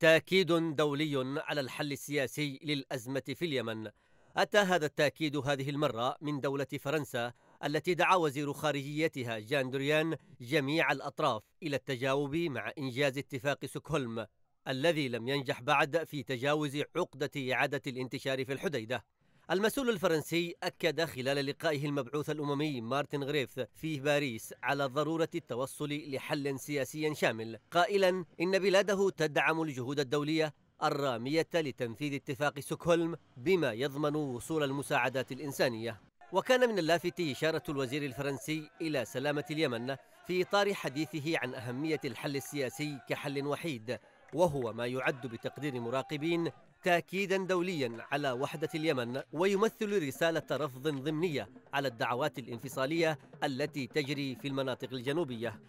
تأكيد دولي على الحل السياسي للأزمة في اليمن أتى هذا التأكيد هذه المرة من دولة فرنسا التي دعا وزير خارجيتها جان دوريان جميع الأطراف إلى التجاوب مع إنجاز اتفاق سوكهولم الذي لم ينجح بعد في تجاوز عقدة إعادة الانتشار في الحديدة المسؤول الفرنسي أكد خلال لقائه المبعوث الأممي مارتن غريث في باريس على ضرورة التوصل لحل سياسي شامل قائلا إن بلاده تدعم الجهود الدولية الرامية لتنفيذ اتفاق سوكهولم بما يضمن وصول المساعدات الإنسانية وكان من اللافت إشارة الوزير الفرنسي إلى سلامة اليمن في إطار حديثه عن أهمية الحل السياسي كحل وحيد وهو ما يعد بتقدير مراقبين تأكيدا دوليا على وحدة اليمن ويمثل رسالة رفض ضمنية على الدعوات الانفصالية التي تجري في المناطق الجنوبية.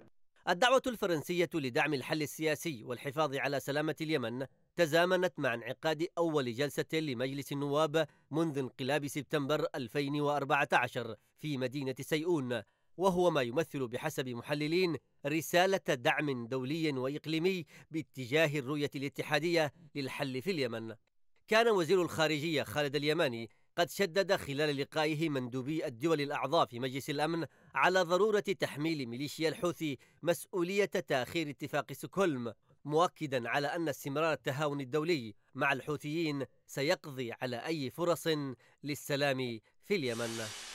الدعوة الفرنسية لدعم الحل السياسي والحفاظ على سلامة اليمن تزامنت مع انعقاد أول جلسة لمجلس النواب منذ انقلاب سبتمبر 2014 في مدينة سيئون وهو ما يمثل بحسب محللين رسالة دعم دولي وإقليمي باتجاه الرؤية الاتحادية للحل في اليمن. كان وزير الخارجية خالد اليماني قد شدد خلال لقائه مندوبي الدول الأعضاء في مجلس الأمن على ضرورة تحميل ميليشيا الحوثي مسؤولية تأخير اتفاق سكولم مؤكدا على أن استمرار التهاون الدولي مع الحوثيين سيقضي على أي فرص للسلام في اليمن